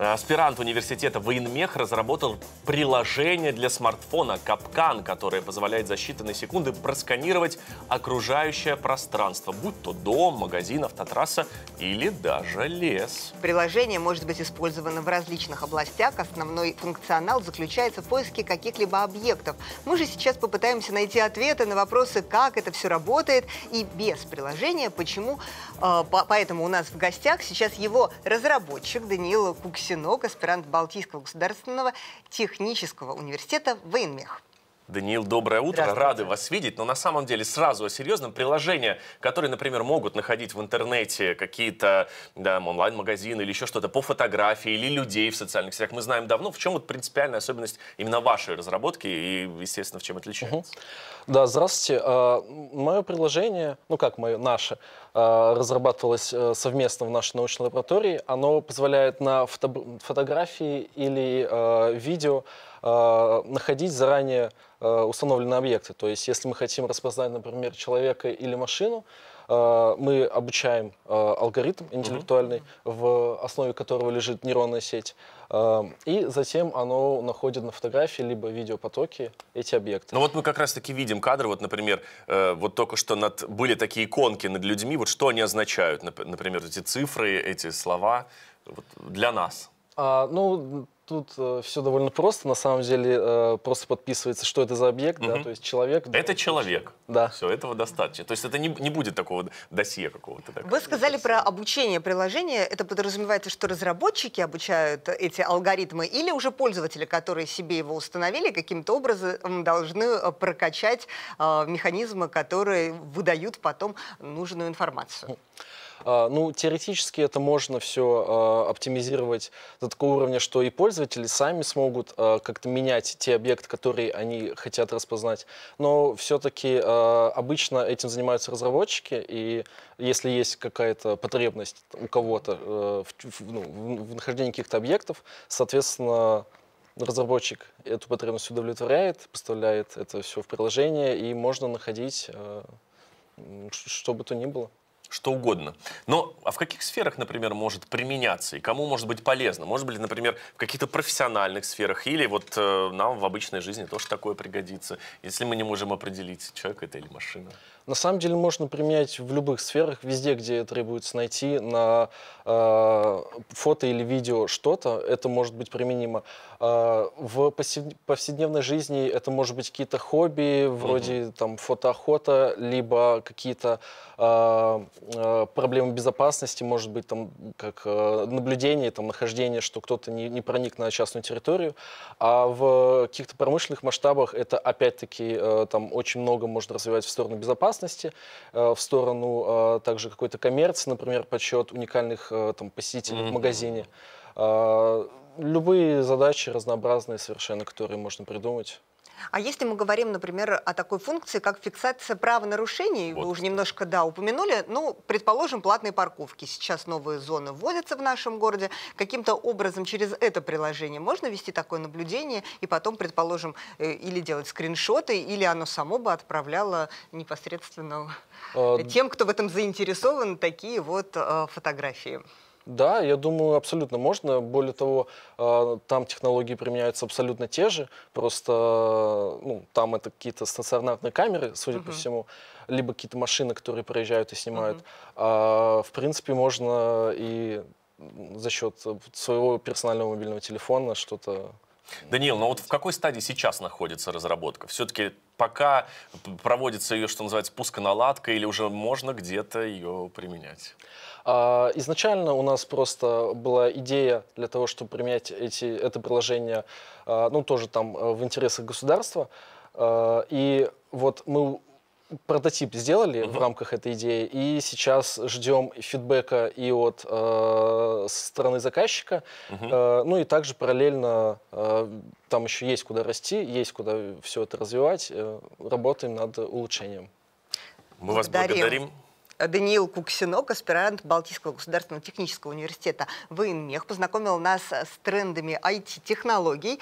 Э, аспирант университета военмех разработал приложение для смартфона «Капкан», которое позволяет за считанные секунды просканировать окружающее пространство, будь то дом, магазин, автотрасса или даже лес. Приложение может быть использовано в различных областях. Основной функционал заключается в поиске каких-либо объектов. Мы же сейчас попытаемся найти ответы на вопросы, как это все работает и без приложения, почему. Э, поэтому у нас в гостях сейчас его разработчик Даниила Куксин Синок, аспирант Балтийского государственного технического университета Вейнмех. Даниил, доброе утро. Рады вас видеть. Но на самом деле сразу о серьезном. Приложения, которые, например, могут находить в интернете какие-то да, онлайн-магазины или еще что-то по фотографии или людей в социальных сетях, мы знаем давно. В чем вот принципиальная особенность именно вашей разработки и, естественно, в чем отличается? Угу. Да, здравствуйте. А, мое приложение, ну как мое, наше, а, разрабатывалось э, совместно в нашей научной лаборатории. Оно позволяет на фото фотографии или а, видео находить заранее Э, установлены объекты. То есть, если мы хотим распознать, например, человека или машину, э, мы обучаем э, алгоритм интеллектуальный, mm -hmm. в основе которого лежит нейронная сеть, и затем оно находит на фотографии либо видеопотоке эти объекты. Ну вот мы как раз-таки видим кадры, вот, например, вот только что над, были такие иконки над людьми, вот что они означают, например, эти цифры, эти слова вот, для нас? А, ну, тут э, все довольно просто, на самом деле, э, просто подписывается, что это за объект, угу. да, то есть человек. Да, это человек. Да. Все, этого достаточно. То есть это не, не будет такого досье какого-то. Такого. Вы сказали про обучение приложения. Это подразумевается, что разработчики обучают эти алгоритмы или уже пользователи, которые себе его установили, каким-то образом должны э, прокачать э, механизмы, которые выдают потом нужную информацию? Ну, а, ну, теоретически это можно все а, оптимизировать до такого уровня, что и пользователи сами смогут а, как-то менять те объекты, которые они хотят распознать. Но все-таки обычно этим занимаются разработчики, и если есть какая-то потребность у кого-то э, в, в, ну, в нахождении каких-то объектов, соответственно, разработчик эту потребность удовлетворяет, поставляет это все в приложение, и можно находить э, что бы то ни было что угодно. Но а в каких сферах, например, может применяться и кому может быть полезно? Может быть, например, в каких-то профессиональных сферах или вот э, нам в обычной жизни тоже такое пригодится, если мы не можем определить, человек это или машина? На самом деле можно применять в любых сферах, везде, где требуется найти на э, фото или видео что-то, это может быть применимо. Э, в повседневной жизни это может быть какие-то хобби, вроде mm-hmm. там фотоохота, либо какие-то э, Э, проблемы безопасности, может быть, там, как э, наблюдение, там, нахождение, что кто-то не, не проник на частную территорию. А в каких-то промышленных масштабах это, опять-таки, э, там очень много можно развивать в сторону безопасности, в сторону также какой-то коммерции, например, подсчет уникальных там, посетителей mm-hmm. в магазине а, Любые задачи разнообразные совершенно, которые можно придумать. А если мы говорим, например, о такой функции, как фиксация правонарушений, вот. вы уже немножко, да, упомянули, ну, предположим, платные парковки. Сейчас новые зоны вводятся в нашем городе. Каким-то образом через это приложение можно вести такое наблюдение и потом, предположим, э, или делать скриншоты, или оно само бы отправляло непосредственно а... тем, кто в этом заинтересован, такие вот э, фотографии. Да, я думаю, абсолютно можно. Более того, а, там технологии применяются абсолютно те же, просто ну, там это какие-то стационарные камеры, судя угу. по всему, либо какие-то машины, которые проезжают и снимают. Угу. А, в принципе, можно и за счет своего персонального мобильного телефона что-то Даниил, но ну вот в какой стадии сейчас находится разработка? Все-таки пока проводится ее, что называется, пусконаладка, или уже можно где-то ее применять? А, изначально у нас просто была идея для того, чтобы применять эти, это приложение, а, ну, тоже там э, в интересах государства. А, и вот мы прототип сделали угу. в рамках этой идеи, и сейчас ждем фидбэка и от э, стороны заказчика, угу. э, ну и также параллельно э, там еще есть куда расти, есть куда все это развивать, э, работаем над улучшением. Мы вас благодарим. благодарим. Даниил Куксинок, аспирант Балтийского государственного технического университета ВНМЕХ, познакомил нас с трендами IT-технологий.